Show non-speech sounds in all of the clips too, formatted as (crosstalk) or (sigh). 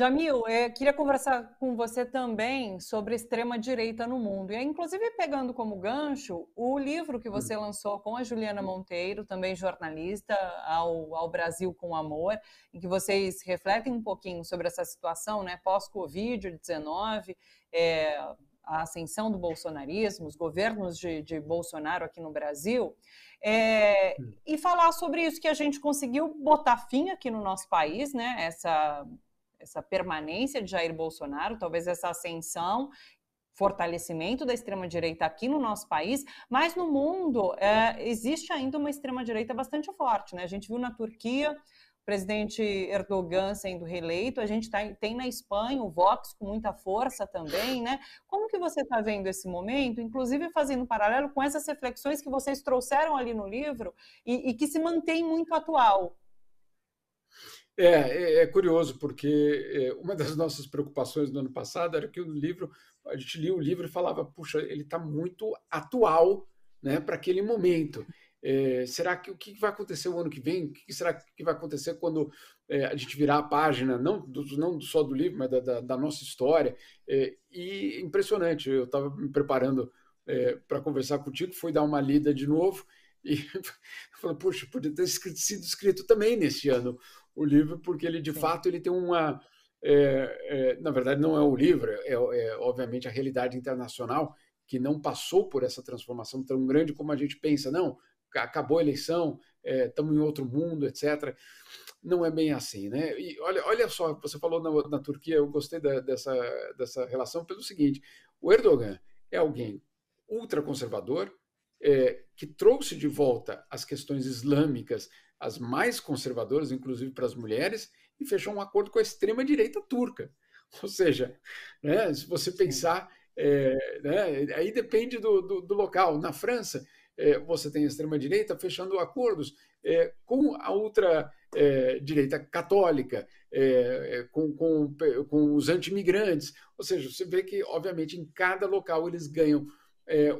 Jamil, eu é, queria conversar com você também sobre extrema-direita no mundo. E, inclusive, pegando como gancho o livro que você hum. lançou com a Juliana Monteiro, também jornalista, ao, ao Brasil com Amor, em que vocês refletem um pouquinho sobre essa situação né, pós-Covid-19, é, a ascensão do bolsonarismo, os governos de, de Bolsonaro aqui no Brasil, é, hum. e falar sobre isso que a gente conseguiu botar fim aqui no nosso país, né? Essa essa permanência de Jair Bolsonaro, talvez essa ascensão fortalecimento da extrema-direita aqui no nosso país, mas no mundo é, existe ainda uma extrema-direita bastante forte. Né? A gente viu na Turquia o presidente Erdogan sendo reeleito, a gente tá, tem na Espanha o Vox com muita força também. Né? Como que você está vendo esse momento, inclusive fazendo paralelo com essas reflexões que vocês trouxeram ali no livro e, e que se mantém muito atual? É, é, é, curioso, porque é, uma das (laughs) nossas preocupações no ano passado era que o livro, a gente lia o livro e falava, puxa, ele está muito atual né, para aquele momento. É, será que o que vai acontecer o ano que vem? O que será que vai acontecer quando é, a gente virar a página, não, do, não só do livro, mas da, da, da nossa história? É, e impressionante, eu estava me preparando para conversar contigo, fui dar uma lida de novo e (laughs) falei, puxa, podia ter sido escrito também nesse ano o livro, porque ele de Sim. fato ele tem uma. É, é, na verdade, não é o livro, é, é, obviamente a realidade internacional que não passou por essa transformação tão grande como a gente pensa. Não, acabou a eleição, estamos é, em outro mundo, etc. Não é bem assim, né? E olha, olha só, você falou na, na Turquia, eu gostei da, dessa, dessa relação pelo seguinte: o Erdogan é alguém ultraconservador, é, que trouxe de volta as questões islâmicas as mais conservadoras, inclusive para as mulheres, e fechou um acordo com a extrema-direita turca. Ou seja, né, se você pensar, é, né, aí depende do, do, do, local. Na França, é, você tem a extrema-direita fechando acordos é, com a ultra-direita é, católica, é, é, com, com, com os anti migrantes Ou seja, você vê que, obviamente, em cada local eles ganham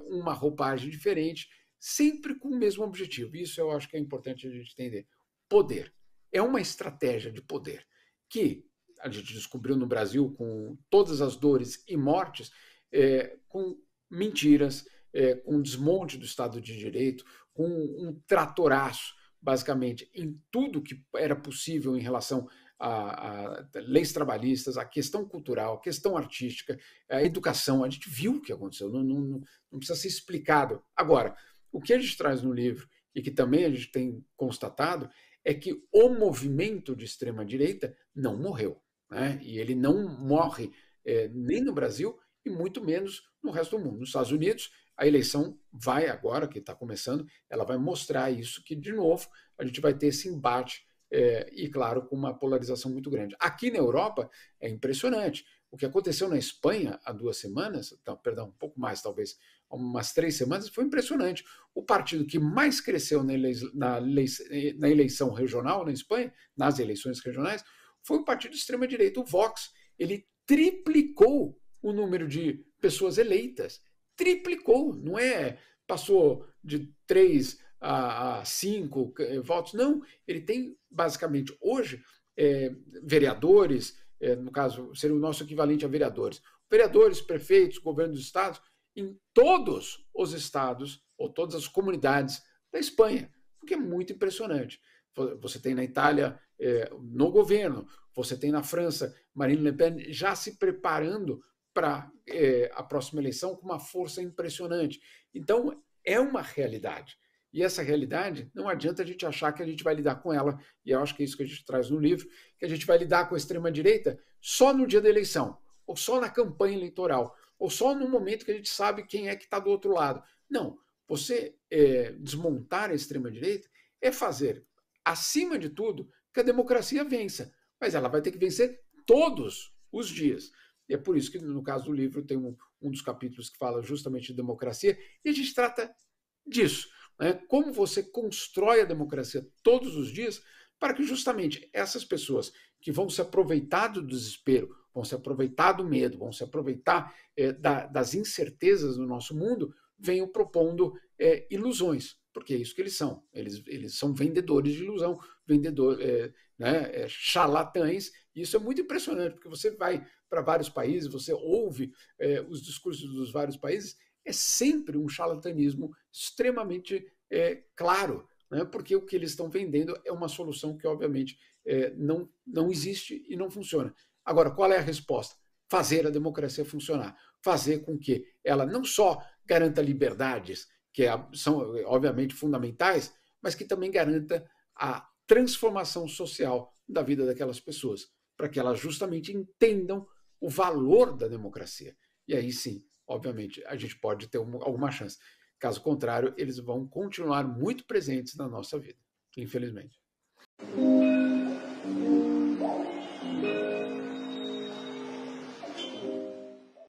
uma roupagem diferente sempre com o mesmo objetivo. Isso eu acho que é importante a gente entender. Poder. É uma estratégia de poder que a gente descobriu no Brasil com todas as dores e mortes, é, com mentiras, é, com desmonte do Estado de Direito, com um tratoraço, basicamente, em tudo que era possível em relação a, a, leis trabalhistas, a questão cultural, a questão artística, a educação. A gente viu o que aconteceu, não, não, não precisa ser explicado. Agora, o que a gente traz no livro, e que também a gente tem constatado, é que o movimento de extrema-direita não morreu. Né? E ele não morre é, nem no Brasil e muito menos no resto do mundo. Nos Estados Unidos, a eleição vai agora, que está começando, ela vai mostrar isso, que de novo a gente vai ter esse embate é, e, claro, com uma polarização muito grande. Aqui na Europa é impressionante. O que aconteceu na Espanha há duas semanas, tá, perdão, um pouco mais talvez, umas três semanas, foi impressionante. O partido que mais cresceu na eleição, na na eleição regional na Espanha, nas eleições regionais, foi o partido de extrema-direita, o Vox. Ele triplicou o número de pessoas eleitas. Triplicou, não é passou de três a, a cinco eh, votos, não. Ele tem, basicamente, hoje, é, vereadores, é, no caso, seria o nosso equivalente a vereadores. Vereadores, prefeitos, governos dos estados, em todos os estados ou todas as comunidades da Espanha, o que é muito impressionante. Você tem na Itália é, no governo, você tem na França Marine Le Pen já se preparando para é, a próxima eleição com uma força impressionante. Então, é uma realidade. E essa realidade, não adianta a gente achar que a gente vai lidar com ela, e eu acho que é isso que a gente traz no livro, que a gente vai lidar com a extrema-direita só no dia da eleição, ou só na campanha eleitoral, ou só no momento que a gente sabe quem é que está do outro lado. Não, você é, desmontar a extrema-direita é fazer, acima de tudo, que a democracia vença, mas ela vai ter que vencer todos os dias. E é por isso que, no caso do livro, tem um, um dos capítulos que fala justamente de democracia, e a gente trata disso né, como você constrói a democracia todos os dias para que justamente essas pessoas que vão se aproveitar do desespero, vão se aproveitar do medo, vão se aproveitar é, da, das incertezas do nosso mundo, venham propondo é, ilusões, porque é isso que eles são. Eles, eles são vendedores de ilusão, vendedores, eh, é, né, charlatães. E isso é muito impressionante, porque você vai para vários países, você ouve os discursos dos vários países é sempre um charlatanismo extremamente é, claro, né? porque o que eles estão vendendo é uma solução que, obviamente, é, não, não existe e não funciona. Agora, qual é a resposta? Fazer a democracia funcionar, fazer com que ela não só garanta liberdades, que é, são, obviamente, fundamentais, mas que também garanta a transformação social da vida daquelas pessoas, para que elas justamente entendam o valor da democracia. E aí sim, obviamente, a gente pode ter uma, alguma chance. Caso contrário, eles vão continuar muito presentes na nossa vida, infelizmente.